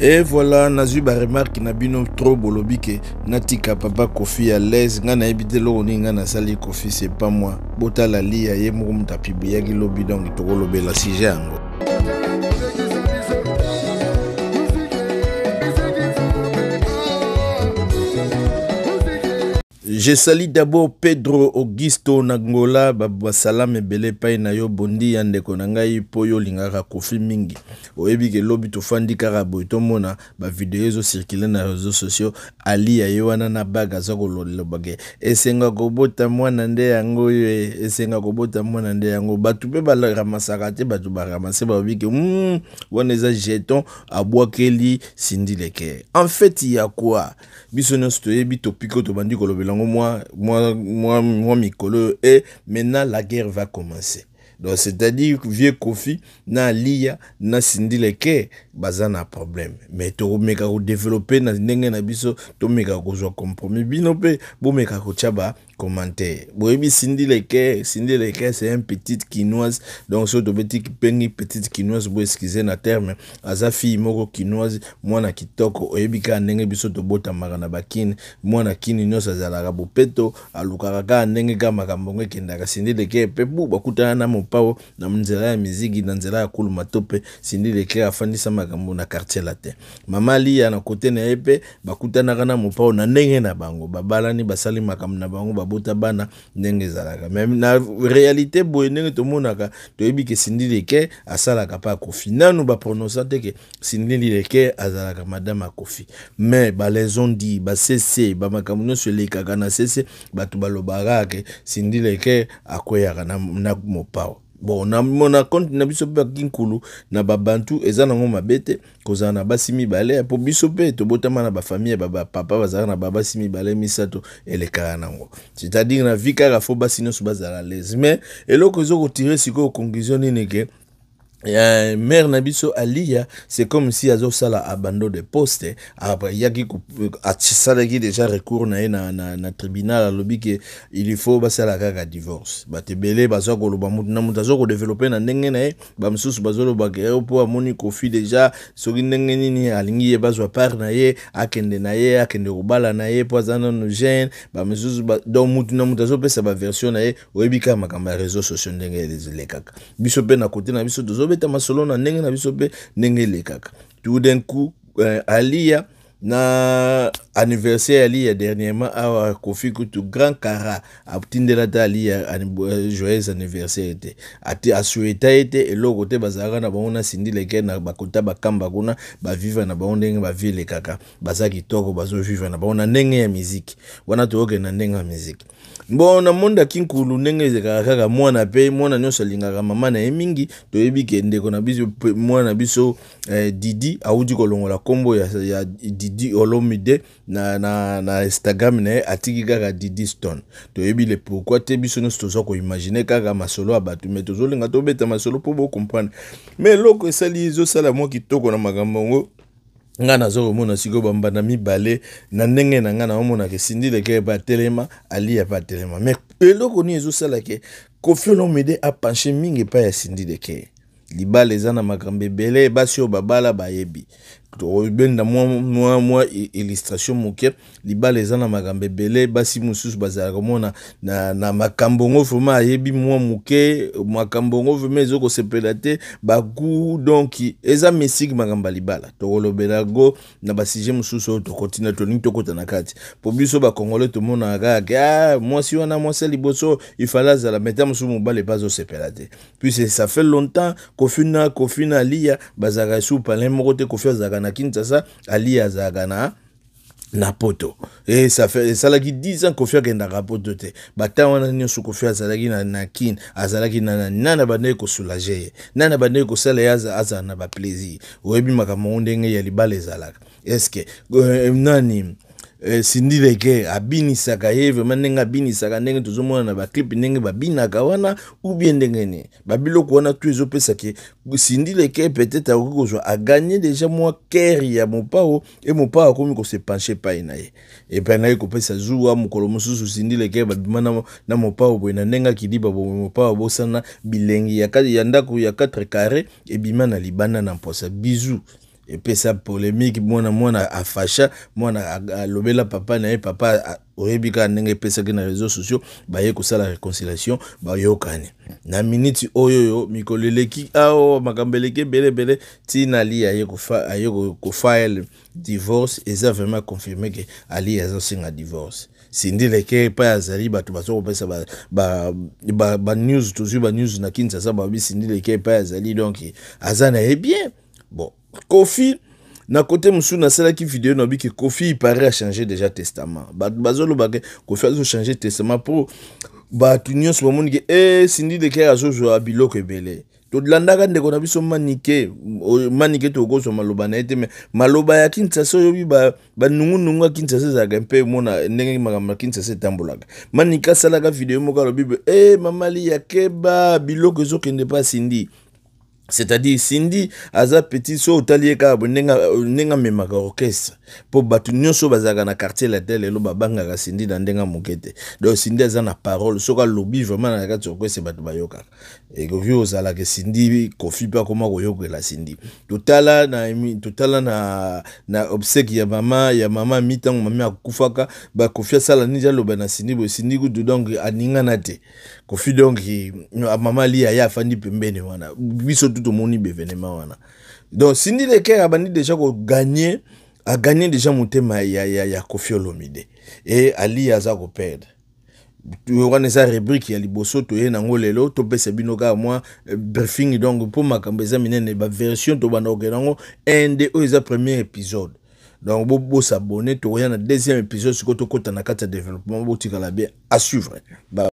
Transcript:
e voilà nazwi baremarke na bino tro bolobi ke natika papa kofi ya lese ngai nayebi te eloko nini ngai nasali kofi sepa mwa botala lia ye moko moto apibliyaki lobi donk tokolobela sije yango jesali dabord pedro augusto na ngola basalame ebele epai na yo bondi ya ndeko na ngai mpo yo olingaka kofi mingi oyebi kelobi tofandi kaka boye tomona bavideo ezocirkule na réseau sociaux ali ya ye wana na bag aza kolobake esenga kobota mwana nde yango oyo e, esenga kobota mwana nde yango bato mpe baramasaka te bato baramase bayobi ke mm, wana eza jeton abwakeli sindileke en fait ya kwa biso nyonso toyebi topiko tobandi kolobela ngo moi, moi, moi, moi, Mikolo, et maintenant la guerre va commencer. Donc, c'est-à-dire que vieux Kofi, na Lia, na Sindileke, baza na problème. Mais to meka ko développer na ndenge na biso, to meka ko compromis bino pe, bo meka ko chaba commentaire boyebi cindy leke cindy leke c'est un petite kinoise donc soki tobeti pengi petite kinoise bo eskize na terme aza fille moko kinoise mwana kitoko oyebi kaka ndenge biso tobotamaka na bakine mwana kini nyonso azalaka bopeto alukaka kaka ndenge kaka makambo ngo ekendaka cindy leke mpe bu bakutana na mopao na nzela ya miziki na nzela ya kuluma to mpe cindy leke afandisa makambo na quartier latin mama lia na kote na ye mpe bakutanaka na mopao na ndenge na bango babalani basali makambo na bango babota bana ndenge ezalaka me na réalité boye ndenge tomonaka toyebi ke sindi leke asalaka mpa akofi nanu baprononsa te ke sindi leke azalaka madame akofi me balaisondi basese bamakambo nyonso elekaka na sese bato balobaka ke sindi leke akweyaka na, na mopawa bon na, na compte na biso mpe bakoki nkulu na babantu eza nango mabe te kozala na basi mibale mpo biso mpe tobotama na bafamille bapapa bazalaka na babasi mibale misato elekaka nango c'est-à-dire na vi kaka fo basi nyonso bazala lese mais eloko ezo kotire sikoyo conclusion nini ke Uh, mare na biso aliya c'est comme si azosala abandon de poste ayaki euh, asalaki déjà recours na ye na, na, na tribunal alobi ke il faut basala kaka divorce bato ebele baza koloba na moto aza kodevelope na ndenge na ye bamosusu bazoloba ke mpo eh, amoni kofi déjà soki ndenge nini alingi ye bazwa part na ye akende na ye akende kobala na ye mpo aza nano gene bamosusu donc motu na moto azopesa baversion na ye oyebi kaka makambo ya réseau sociaux ndenge elekaka biso mpe na kote na biso tozo tozobeta masolo na ndenge na biso mpe ndenge elekaka tout d'un coup eh, aliya na anniversaire aliya dernièrement awa kofi kutu grand kara atindela te aliya euh, joyeuse anniversaire te ate asueta ye te eloko te bazalaka na bango na sindileke na bakota bakamba kuna bavivre na bango ndenge bavilekaka baza kitoko bazovivre na bango na ndenge ya miziki wana tookende na ndenge ya miziki bon namondaki nkulu ndenge ezalaka kaka mwana mpe mwana nyonso alingaka mama na ye mingi toyebi ke ndeko na biso mwana na biso eh, didi awuti kolongola nkombo ya, ya didi olomide na, na, na instagram na ye atiki kaka didi stone toyebi le pourkui te biso nyonso toza koimagine kaka masolo ya bato me tozolinga tobeta masolo mpo bocomprendre me eloko esali ezosala mwa kitoko na makambo yango nga nazokomona sikoyo bambanda mibale na ndenge na nga naomonaka esindi leke batelema aliya pe atelema me eloko nini ezosala ke kofi olomede apanche mingi epai ya sindi leke libala eza na makambo ebele basi oyo babala bayebi tokobenda mwa illustration moke libala eza na makambo ebele basi mosusu bazalaka komona na, na makambo yango vraimen ayebi mwa moke makambo yango vraimen ezokosepela te baku donk eza mesike makambo ya libala tokolobela yango na basujet mosusu oyo tokotina tolingi tokota na kati mpo biso bakongole tomonaka kaka ke ah, mwasi wana mwasi ya liboso ifale azala meta mosusu mobali epa azosepela te puis ça fait longtemps kofina kofina aliya bazalaka esu palin moko te kofi azalaka azalaka na kinshasa ali azalaka na na poto e esalaki 10 ans kofi akendaka poto te bata wana nyonso kofi azalaki na, na kine azalaki na nana bandeki kosolage ye nana bandeki kosala ye azala na baplaisir oyebi makambo ngo ndenge ya libala ezalaka estce euh, nani sindi eh, leke abinisaka ye vraimen ndenge abinisaka ndenge tozomona na baclipe ndenge babinaka wana ubie ndenge nini babiloko wana tu ezopesaki sindi leke peut-être akoki kozwa aganye deja mwa kere ya mopao e mopao akomi kosepanche epai na ye epai na ye kopesa zuwa mokolo mosusu sindi leke babima na mopao boye na ndenge akiliba boye mopao abosana bilengi ya ndako ya 4 carré ebima na libanda na mposa bizu epesa polémique mwana mwana afasha mwana alobela papa na ye papa oyebi kaka ndenge epesaki na réseau sociaux baye kosala réconciliation bayokani na miniti oyo oyo mikolo eleki awa makambo eleki ebelebele ntina ali aye kofaele divorce eza vraiment confirme ke ali azosenga divorce sindi leke epai azali bato baza kopesa banews ba, ba, ba tozwi banews na kinshasa babi sindi leke epai azali donc aza na ye bien bon kofi na kote mosusu nasalaki video na biki kofi ipare achange déjà testament bato bazolobaka kofi azochange testament mpo bato nyonso bamoniki e eh, sindi dekere azozwa biloko ebele tolandaka ndeko na biso manike oh, manike tokozwa maloba na ye te me maloba ya kinsasa oyobi banungunungu ya kinsasa ezalaka mpe mona ndenge makambo ya kinsasa etambolaka manike asalaka video moko alobi e eh, mamali ya keba biloko ezokende mpe asindi c'est-à-dire sindi aza petit so otali ye kaka boye ndenge amemaka orchestre mpo bato nyonso bazalaka na quartier latel lelo babangaka sindi na ndenge moke te donc sindi aza na parole soki alobi vraiment na kati orchestre bato bayokaka ekoki ozalaka sindi kofi mpe akoma koyokela sindi totala na, totala na, na obsèque ya mama ya mama mi ntango mami akufaka bakofi asala nini aloba na sindi boye sindi kutu donc aningana te kofi donc mama li aye afandi pembeni wana biso tu tomoni bevenema wana donc sindi leker abandi deja koganye aganye deja motema ya, ya, ya kofi olomide e ali aza koperdre wana eza rubrike ya liboso toye nango lelo topesa bino kaka mwa eh, briefing donc mpo makambo eza minene baversion tobanda kokende yango inde oyo eza premier épisode donc bobosabone tokoya na deuxième épisode sikoyo tokɔta na kati ya développement botikala bien à suivre